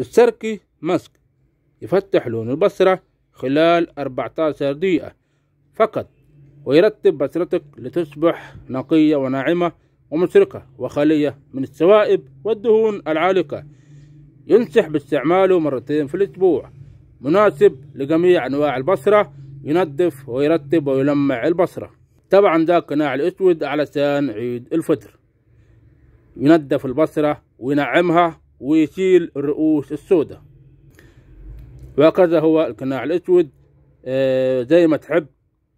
السركي ماسك يفتح لون البصرة خلال 14 دقيقة فقط ويرتب بصرتك لتصبح نقية وناعمة ومشرقة وخالية من السوائب والدهون العالقة ينصح باستعماله مرتين في الأسبوع مناسب لجميع أنواع البصرة ينظف ويرتب ويلمع البصرة طبعا ده قناع الأسود علشان عيد الفطر ينظف البصرة وينعمها ويشيل الرؤوس السوداء وهكذا هو القناع الأسود آه، زي ما تحب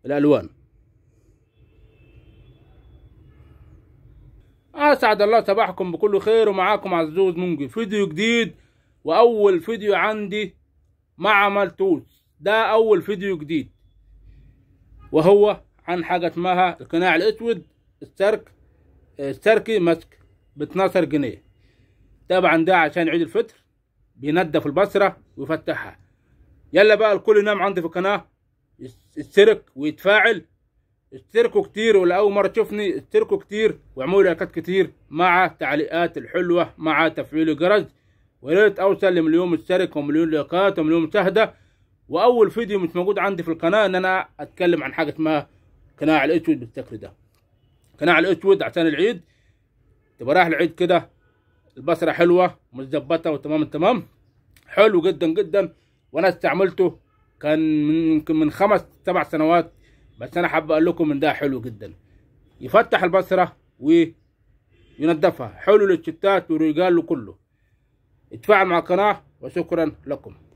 الألوان أسعد الله صباحكم بكل خير ومعاكم عزوز منجي فيديو جديد وأول فيديو عندي مع مالتوز ده أول فيديو جديد وهو عن حاجة اسمها القناع الأسود السرك آه، السركي مسك ب 12 جنيه طبعا ده عشان عيد الفطر بينضف البصره ويفتحها يلا بقى الكل ينام عندي في القناه يشترك ويتفاعل اشتركوا كتير ولا اول مره تشوفني اشتركوا كتير واعملوا لايكات كتير مع تعليقات الحلوه مع تفعيل الجرس ويا ريت اوصل لمليون مشترك ومليون لايكات ومليون مشاهده واول فيديو مش موجود عندي في القناه ان انا اتكلم عن حاجه اسمها قناع الاسود بالشكل ده قناع الاسود عشان العيد تبقى رايح العيد كده البصرة حلوة متظبطة وتمام التمام حلو جدا جدا وانا استعملته كان يمكن من خمس سبع سنوات بس انا حابب اقول لكم ان ده حلو جدا يفتح البصرة وينضفها حلو للشتات والرجال كله اتفاعل مع القناة وشكرا لكم